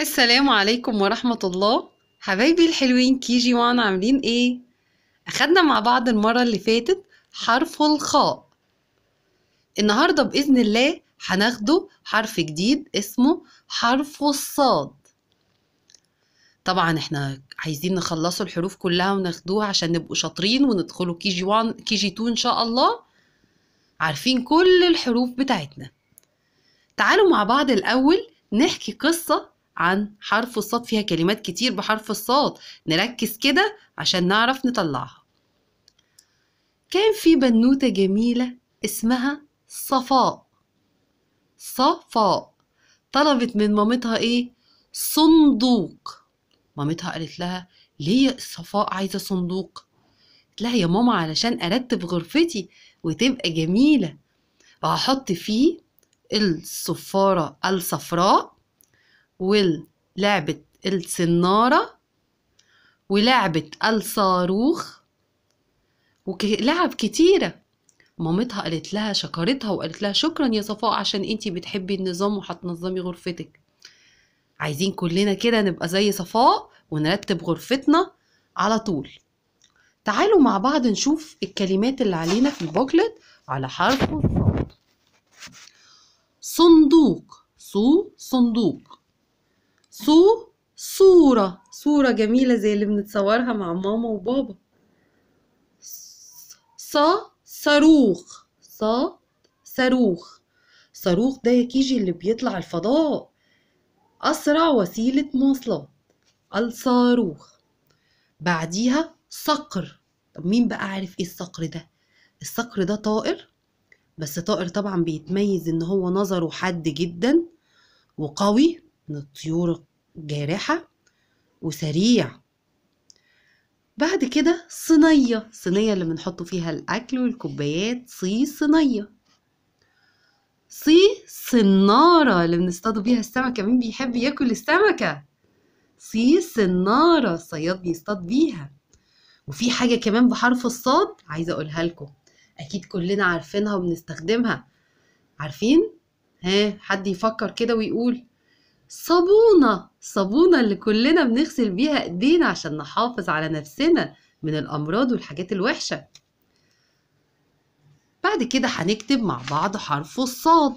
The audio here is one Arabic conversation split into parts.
السلام عليكم ورحمة الله حبايبي الحلوين كي جي وان عاملين ايه؟ اخدنا مع بعض المرة اللي فاتت حرف الخاء النهاردة بإذن الله هناخده حرف جديد اسمه حرف الصاد طبعا احنا عايزين نخلصوا الحروف كلها وناخدوها عشان نبقوا شاطرين وندخلوا كي جي وان كي جي تو ان شاء الله عارفين كل الحروف بتاعتنا تعالوا مع بعض الأول نحكي قصة عن حرف الصاد فيها كلمات كتير بحرف الصاد نركز كده عشان نعرف نطلعها كان في بنوتة جميلة اسمها صفاء صفاء طلبت من مامتها ايه صندوق مامتها قالت لها ليه صفاء عايزة صندوق قالت لها يا ماما علشان أرتب غرفتي وتبقى جميلة وهحط فيه الصفارة الصفراء ولعبة لعبة السنارة ولعبة الصاروخ ولعب كتيرة مامتها قالت لها شكرتها وقالت لها شكرا يا صفاء عشان انتي بتحبي النظام وهتنظمي غرفتك عايزين كلنا كده نبقى زي صفاء ونرتب غرفتنا على طول تعالوا مع بعض نشوف الكلمات اللي علينا في البوكلت على حرف الصاد صندوق صو صندوق صو صورة صورة جميلة زي اللي بنتصورها مع ماما وبابا ص صاروخ ص صاروخ صاروخ ده يا كيجي اللي بيطلع الفضاء أسرع وسيلة مواصلات الصاروخ بعديها صقر طب مين بقى عارف ايه الصقر ده الصقر ده طائر بس طائر طبعا بيتميز ان هو نظره حاد جدا وقوي من الطيور الجارحة وسريع بعد كده صينية صينية اللي بنحط فيها الأكل والكوبايات صي صينية صي صنارة اللي بنصطادوا بيها السمكة مين بيحب ياكل السمكة صي صنارة الصياد بيصطاد بيها وفي حاجة كمان بحرف الصاد عايزة أقولها لكم أكيد كلنا عارفينها وبنستخدمها عارفين؟ ها حد يفكر كده ويقول صابونة صابونة اللي كلنا بنغسل بيها ايدينا عشان نحافظ على نفسنا من الأمراض والحاجات الوحشة بعد كده هنكتب مع بعض حرف الصاد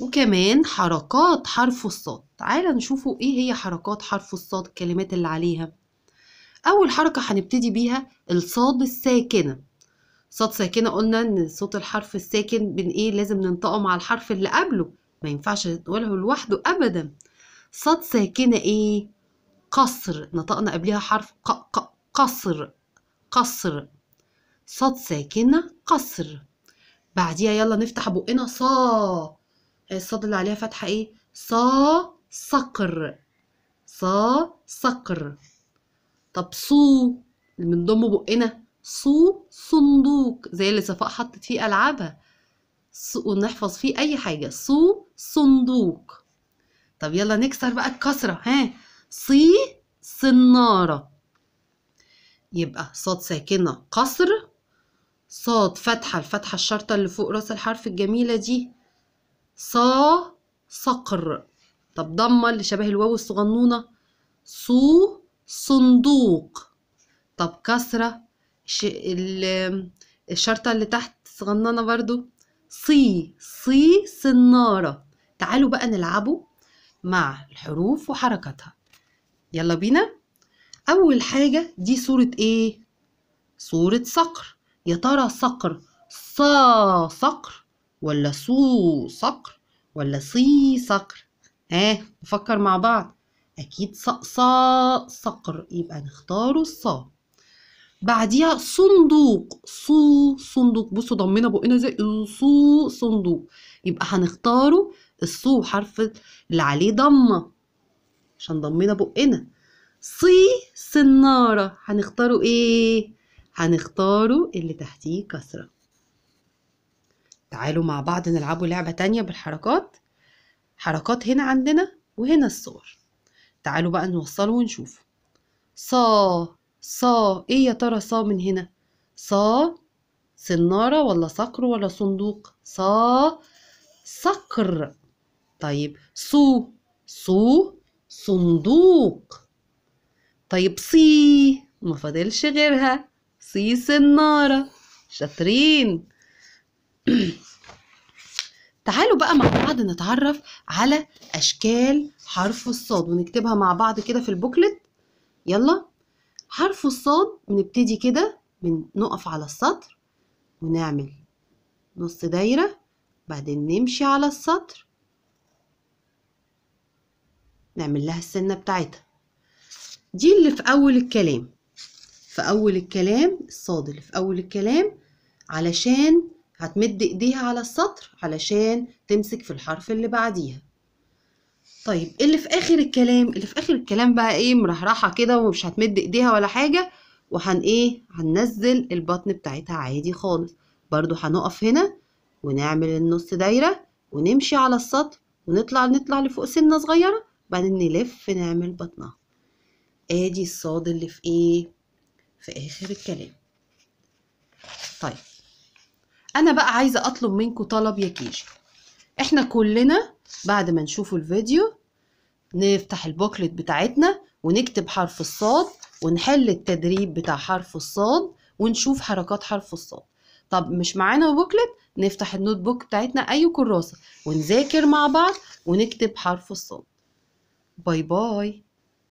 وكمان حركات حرف الصاد تعالى نشوفوا ايه هي حركات حرف الصاد الكلمات اللي عليها أول حركة هنبتدي بيها الصاد الساكنة صاد ساكنة قلنا إن صوت الحرف الساكن بن إيه لازم ننطقه مع الحرف اللي قبله ما ينفعش تقوله لوحده أبدا صاد ساكنة إيه قصر نطقنا قبلها حرف ق ق قصر قصر صاد ساكنة قصر بعديها يلا نفتح بقنا صا آه، الصاد اللي عليها فتحة إيه صا صقر صا صقر طب صو اللي بنضم بقنا صو صندوق زي اللي صفاء حطت فيه ألعابها ونحفظ فيه أي حاجة صو صندوق طب يلا نكسر بقى الكسرة ها صي صنارة يبقى صاد ساكنة قصر صاد فتحة الفتحة الشرطة اللي فوق راس الحرف الجميلة دي صا صقر طب ضمة اللي شبه الواو الصغنونة صو صندوق طب كسرة الشرطة اللي تحت صغننة برضو صي صي صنارة تعالوا بقى نلعبوا مع الحروف وحركاتها يلا بينا أول حاجة دي صورة إيه؟ صورة صقر يا ترى صقر صا صقر ولا صو صقر ولا صي صقر ها آه نفكر مع بعض أكيد صا صقر يبقى نختاروا الصا بعديها صندوق صو صندوق بصوا ضمينا بقنا زي صو صندوق يبقى هنختاره الصو حرف اللي عليه ضمه عشان ضمينا بقنا صي سناره هنختاره ايه هنختاره اللي تحتيه كسره تعالوا مع بعض نلعبوا لعبه تانية بالحركات حركات هنا عندنا وهنا الصور تعالوا بقى نوصله ونشوف صا صا ايه يا ترى صا من هنا صا صنارة ولا صقر ولا صندوق صا صقر طيب صو صو صندوق طيب صي ما فاضلش غيرها صي صنارة شاطرين تعالوا بقى مع بعض نتعرف على أشكال حرف الصاد ونكتبها مع بعض كده في البوكلت يلا حرف الصاد بنبتدي كده بنقف على السطر ونعمل نص دايرة بعدين نمشي على السطر نعمل لها السنة بتاعتها دي اللي في أول الكلام في أول الكلام الصاد اللي في أول الكلام علشان هتمد إيديها على السطر علشان تمسك في الحرف اللي بعديها طيب اللي في اخر الكلام اللي في اخر الكلام بقى ايه مرحرحه كده ومش هتمد ايديها ولا حاجه وهن ايه هننزل البطن بتاعتها عادي خالص برضو هنقف هنا ونعمل النص دايره ونمشي على السطح ونطلع نطلع لفوق سنه صغيره بعدين نلف نعمل بطنها ادي الصاد اللي في ايه في اخر الكلام طيب انا بقى عايزه اطلب منكم طلب يا كيجي احنا كلنا بعد ما نشوف الفيديو نفتح البوكلت بتاعتنا ونكتب حرف الصاد ونحل التدريب بتاع حرف الصاد ونشوف حركات حرف الصاد طب مش معانا بوكلت نفتح النوت بوك بتاعتنا اي كراسه ونذاكر مع بعض ونكتب حرف الصاد باي باي